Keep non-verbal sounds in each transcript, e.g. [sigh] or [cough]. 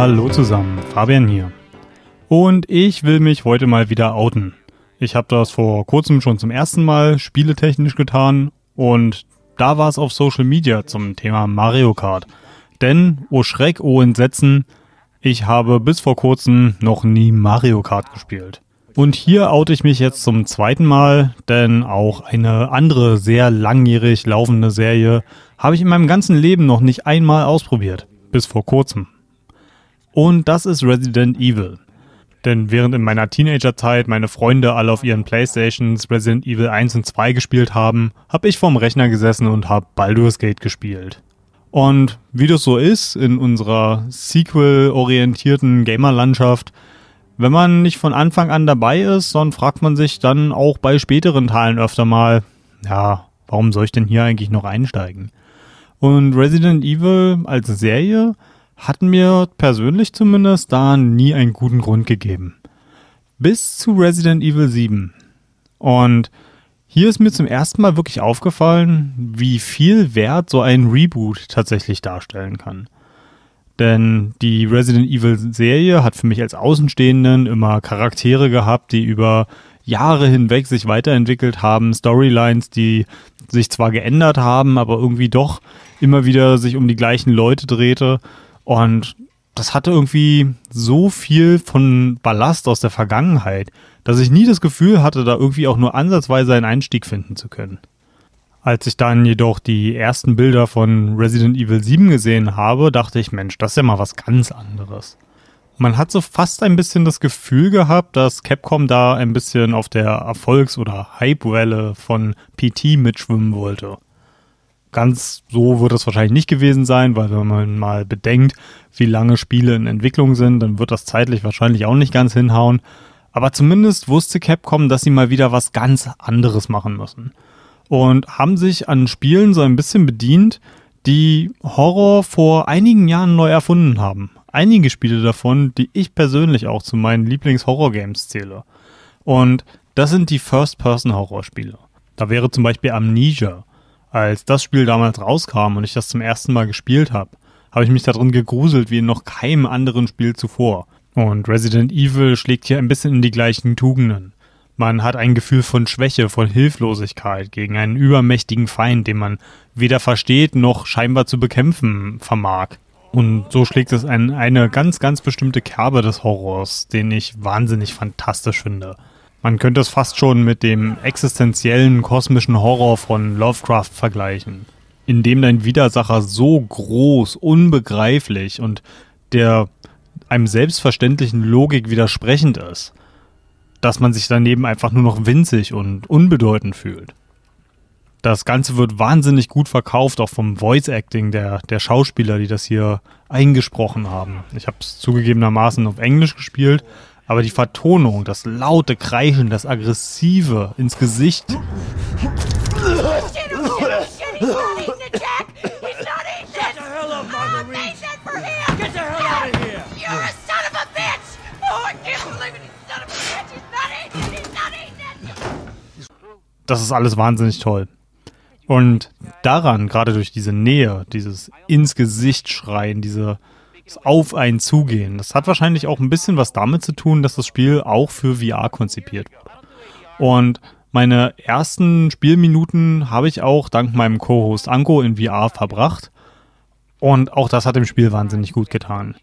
Hallo zusammen, Fabian hier. Und ich will mich heute mal wieder outen. Ich habe das vor kurzem schon zum ersten Mal spieletechnisch getan und da war es auf Social Media zum Thema Mario Kart. Denn, oh Schreck, oh Entsetzen, ich habe bis vor kurzem noch nie Mario Kart gespielt. Und hier oute ich mich jetzt zum zweiten Mal, denn auch eine andere sehr langjährig laufende Serie habe ich in meinem ganzen Leben noch nicht einmal ausprobiert. Bis vor kurzem. Und das ist Resident Evil. Denn während in meiner Teenagerzeit meine Freunde alle auf ihren Playstations Resident Evil 1 und 2 gespielt haben, habe ich vorm Rechner gesessen und habe Baldur's Gate gespielt. Und wie das so ist in unserer Sequel-orientierten Gamerlandschaft, wenn man nicht von Anfang an dabei ist, dann fragt man sich dann auch bei späteren Teilen öfter mal, ja, warum soll ich denn hier eigentlich noch einsteigen? Und Resident Evil als Serie hat mir persönlich zumindest da nie einen guten Grund gegeben. Bis zu Resident Evil 7. Und hier ist mir zum ersten Mal wirklich aufgefallen, wie viel Wert so ein Reboot tatsächlich darstellen kann. Denn die Resident Evil-Serie hat für mich als Außenstehenden immer Charaktere gehabt, die über Jahre hinweg sich weiterentwickelt haben, Storylines, die sich zwar geändert haben, aber irgendwie doch immer wieder sich um die gleichen Leute drehte. Und das hatte irgendwie so viel von Ballast aus der Vergangenheit, dass ich nie das Gefühl hatte, da irgendwie auch nur ansatzweise einen Einstieg finden zu können. Als ich dann jedoch die ersten Bilder von Resident Evil 7 gesehen habe, dachte ich, Mensch, das ist ja mal was ganz anderes. Man hat so fast ein bisschen das Gefühl gehabt, dass Capcom da ein bisschen auf der Erfolgs- oder Hypewelle von PT mitschwimmen wollte ganz so wird es wahrscheinlich nicht gewesen sein, weil wenn man mal bedenkt, wie lange Spiele in Entwicklung sind, dann wird das zeitlich wahrscheinlich auch nicht ganz hinhauen. Aber zumindest wusste Capcom, dass sie mal wieder was ganz anderes machen müssen. Und haben sich an Spielen so ein bisschen bedient, die Horror vor einigen Jahren neu erfunden haben. Einige Spiele davon, die ich persönlich auch zu meinen Lieblings-Horror-Games zähle. Und das sind die First-Person-Horror-Spiele. Da wäre zum Beispiel Amnesia als das Spiel damals rauskam und ich das zum ersten Mal gespielt habe, habe ich mich darin gegruselt wie in noch keinem anderen Spiel zuvor. Und Resident Evil schlägt hier ein bisschen in die gleichen Tugenden. Man hat ein Gefühl von Schwäche, von Hilflosigkeit gegen einen übermächtigen Feind, den man weder versteht noch scheinbar zu bekämpfen vermag. Und so schlägt es ein, eine ganz, ganz bestimmte Kerbe des Horrors, den ich wahnsinnig fantastisch finde. Man könnte es fast schon mit dem existenziellen kosmischen Horror von Lovecraft vergleichen, in dem dein Widersacher so groß, unbegreiflich und der einem selbstverständlichen Logik widersprechend ist, dass man sich daneben einfach nur noch winzig und unbedeutend fühlt. Das Ganze wird wahnsinnig gut verkauft, auch vom Voice Acting der, der Schauspieler, die das hier eingesprochen haben. Ich habe es zugegebenermaßen auf Englisch gespielt, aber die Vertonung, das laute Kreischen, das aggressive ins Gesicht. Das ist alles wahnsinnig toll. Und daran, gerade durch diese Nähe, dieses ins Gesicht schreien, diese auf einen zugehen. Das hat wahrscheinlich auch ein bisschen was damit zu tun, dass das Spiel auch für VR konzipiert wurde. Und meine ersten Spielminuten habe ich auch dank meinem Co-Host Anko in VR verbracht. Und auch das hat dem Spiel wahnsinnig gut getan.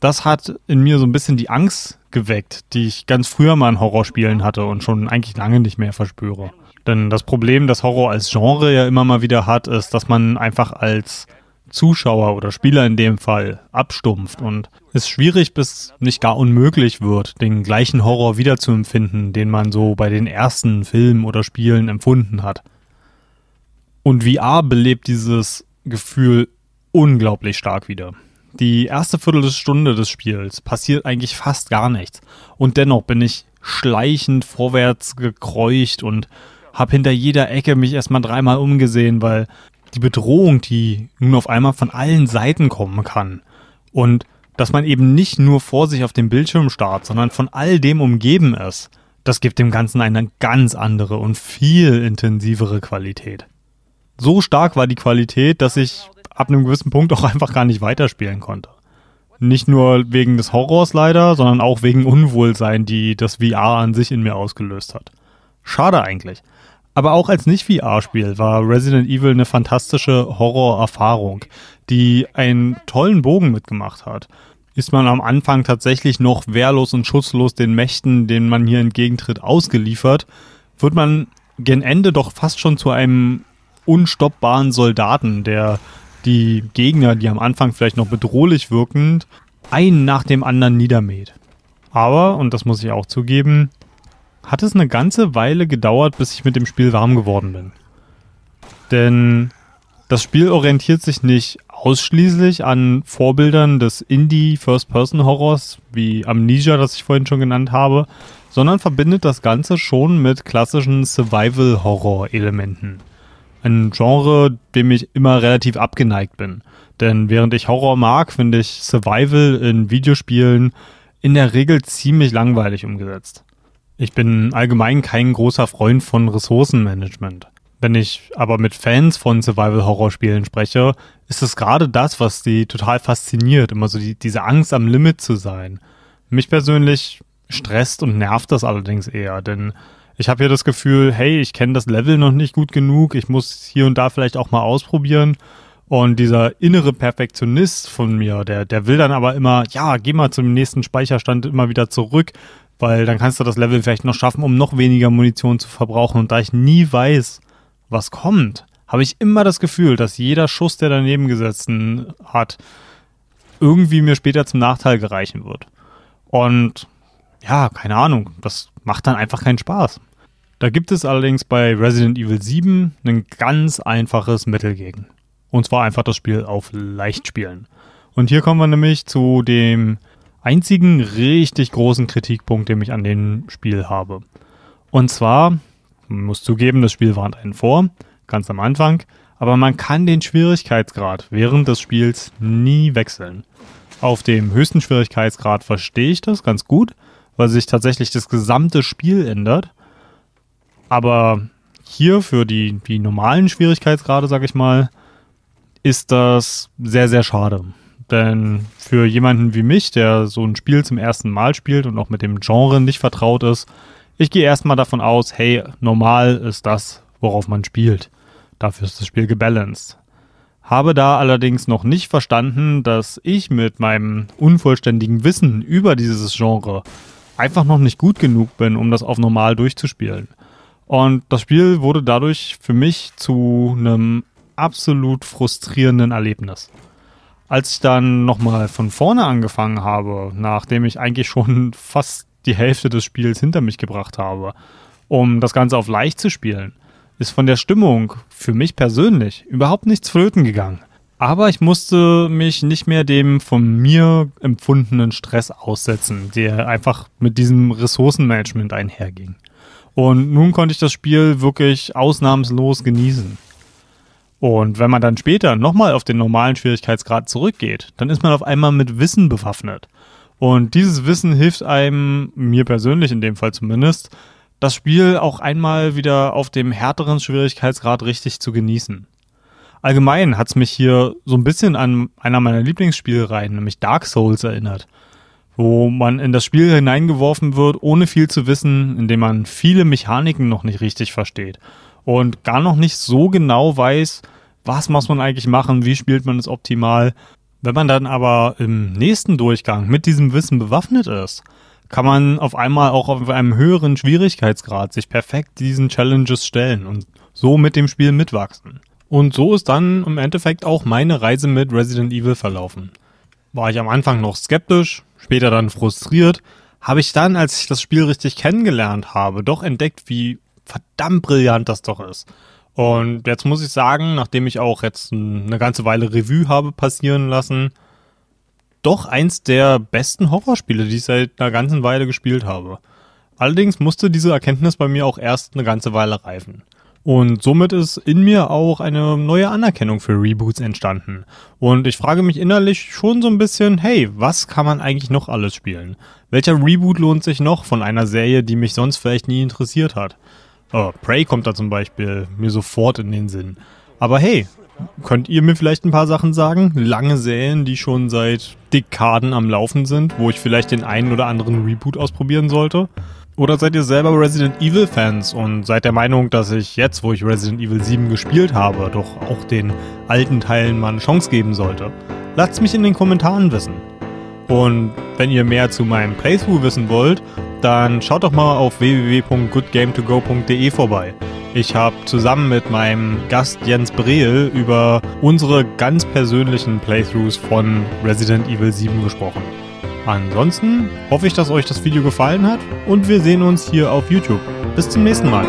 Das hat in mir so ein bisschen die Angst geweckt, die ich ganz früher mal in Horrorspielen hatte und schon eigentlich lange nicht mehr verspüre. Denn das Problem, das Horror als Genre ja immer mal wieder hat, ist, dass man einfach als Zuschauer oder Spieler in dem Fall abstumpft und es schwierig bis nicht gar unmöglich wird, den gleichen Horror wiederzuempfinden, den man so bei den ersten Filmen oder Spielen empfunden hat. Und VR belebt dieses Gefühl unglaublich stark wieder. Die erste Viertelstunde des Spiels passiert eigentlich fast gar nichts und dennoch bin ich schleichend vorwärts gekreucht und habe hinter jeder Ecke mich erstmal dreimal umgesehen, weil die Bedrohung, die nun auf einmal von allen Seiten kommen kann. Und dass man eben nicht nur vor sich auf dem Bildschirm starrt, sondern von all dem umgeben ist, das gibt dem Ganzen eine ganz andere und viel intensivere Qualität. So stark war die Qualität, dass ich ab einem gewissen Punkt auch einfach gar nicht weiterspielen konnte. Nicht nur wegen des Horrors leider, sondern auch wegen Unwohlsein, die das VR an sich in mir ausgelöst hat. Schade eigentlich. Aber auch als Nicht-VR-Spiel war Resident Evil eine fantastische Horrorerfahrung, die einen tollen Bogen mitgemacht hat. Ist man am Anfang tatsächlich noch wehrlos und schutzlos den Mächten, denen man hier entgegentritt, ausgeliefert, wird man gen Ende doch fast schon zu einem unstoppbaren Soldaten, der die Gegner, die am Anfang vielleicht noch bedrohlich wirkend, einen nach dem anderen niedermäht. Aber, und das muss ich auch zugeben, hat es eine ganze Weile gedauert, bis ich mit dem Spiel warm geworden bin. Denn das Spiel orientiert sich nicht ausschließlich an Vorbildern des Indie-First-Person-Horrors wie Amnesia, das ich vorhin schon genannt habe, sondern verbindet das Ganze schon mit klassischen Survival-Horror-Elementen. Ein Genre, dem ich immer relativ abgeneigt bin. Denn während ich Horror mag, finde ich Survival in Videospielen in der Regel ziemlich langweilig umgesetzt. Ich bin allgemein kein großer Freund von Ressourcenmanagement. Wenn ich aber mit Fans von Survival-Horror-Spielen spreche, ist es gerade das, was die total fasziniert, immer so die, diese Angst am Limit zu sein. Mich persönlich stresst und nervt das allerdings eher, denn ich habe hier das Gefühl, hey, ich kenne das Level noch nicht gut genug, ich muss hier und da vielleicht auch mal ausprobieren. Und dieser innere Perfektionist von mir, der, der will dann aber immer, ja, geh mal zum nächsten Speicherstand immer wieder zurück, weil dann kannst du das Level vielleicht noch schaffen, um noch weniger Munition zu verbrauchen. Und da ich nie weiß, was kommt, habe ich immer das Gefühl, dass jeder Schuss, der daneben gesetzt hat, irgendwie mir später zum Nachteil gereichen wird. Und ja, keine Ahnung, das macht dann einfach keinen Spaß. Da gibt es allerdings bei Resident Evil 7 ein ganz einfaches Mittel gegen. Und zwar einfach das Spiel auf leicht spielen. Und hier kommen wir nämlich zu dem einzigen richtig großen Kritikpunkt, den ich an dem Spiel habe. Und zwar, man muss zugeben, das Spiel warnt einen vor, ganz am Anfang, aber man kann den Schwierigkeitsgrad während des Spiels nie wechseln. Auf dem höchsten Schwierigkeitsgrad verstehe ich das ganz gut, weil sich tatsächlich das gesamte Spiel ändert. Aber hier für die, die normalen Schwierigkeitsgrade, sag ich mal, ist das sehr, sehr schade. Denn für jemanden wie mich, der so ein Spiel zum ersten Mal spielt und auch mit dem Genre nicht vertraut ist, ich gehe erstmal davon aus, hey, normal ist das, worauf man spielt. Dafür ist das Spiel gebalanced. Habe da allerdings noch nicht verstanden, dass ich mit meinem unvollständigen Wissen über dieses Genre einfach noch nicht gut genug bin, um das auf normal durchzuspielen. Und das Spiel wurde dadurch für mich zu einem absolut frustrierenden Erlebnis als ich dann nochmal von vorne angefangen habe, nachdem ich eigentlich schon [laughs] fast die Hälfte des Spiels hinter mich gebracht habe, um das Ganze auf leicht zu spielen, ist von der Stimmung für mich persönlich überhaupt nichts flöten gegangen. Aber ich musste mich nicht mehr dem von mir empfundenen Stress aussetzen, der einfach mit diesem Ressourcenmanagement einherging. Und nun konnte ich das Spiel wirklich ausnahmslos genießen. Und wenn man dann später nochmal auf den normalen Schwierigkeitsgrad zurückgeht, dann ist man auf einmal mit Wissen bewaffnet. Und dieses Wissen hilft einem, mir persönlich in dem Fall zumindest, das Spiel auch einmal wieder auf dem härteren Schwierigkeitsgrad richtig zu genießen. Allgemein hat es mich hier so ein bisschen an einer meiner Lieblingsspielreihen, nämlich Dark Souls, erinnert, wo man in das Spiel hineingeworfen wird, ohne viel zu wissen, indem man viele Mechaniken noch nicht richtig versteht und gar noch nicht so genau weiß, was muss man eigentlich machen, wie spielt man es optimal. Wenn man dann aber im nächsten Durchgang mit diesem Wissen bewaffnet ist, kann man auf einmal auch auf einem höheren Schwierigkeitsgrad sich perfekt diesen Challenges stellen und so mit dem Spiel mitwachsen. Und so ist dann im Endeffekt auch meine Reise mit Resident Evil verlaufen. War ich am Anfang noch skeptisch, später dann frustriert, habe ich dann, als ich das Spiel richtig kennengelernt habe, doch entdeckt, wie verdammt brillant das doch ist. Und jetzt muss ich sagen, nachdem ich auch jetzt eine ganze Weile Revue habe passieren lassen, doch eins der besten Horrorspiele, die ich seit einer ganzen Weile gespielt habe. Allerdings musste diese Erkenntnis bei mir auch erst eine ganze Weile reifen. Und somit ist in mir auch eine neue Anerkennung für Reboots entstanden. Und ich frage mich innerlich schon so ein bisschen, hey, was kann man eigentlich noch alles spielen? Welcher Reboot lohnt sich noch von einer Serie, die mich sonst vielleicht nie interessiert hat? Oh, Prey kommt da zum Beispiel mir sofort in den Sinn. Aber hey, könnt ihr mir vielleicht ein paar Sachen sagen? Lange Säen, die schon seit Dekaden am Laufen sind, wo ich vielleicht den einen oder anderen Reboot ausprobieren sollte? Oder seid ihr selber Resident Evil Fans und seid der Meinung, dass ich jetzt, wo ich Resident Evil 7 gespielt habe, doch auch den alten Teilen mal eine Chance geben sollte? Lasst mich in den Kommentaren wissen. Und wenn ihr mehr zu meinem Playthrough wissen wollt dann schaut doch mal auf www.goodgame2go.de vorbei. Ich habe zusammen mit meinem Gast Jens Brehl über unsere ganz persönlichen Playthroughs von Resident Evil 7 gesprochen. Ansonsten hoffe ich, dass euch das Video gefallen hat und wir sehen uns hier auf YouTube. Bis zum nächsten Mal.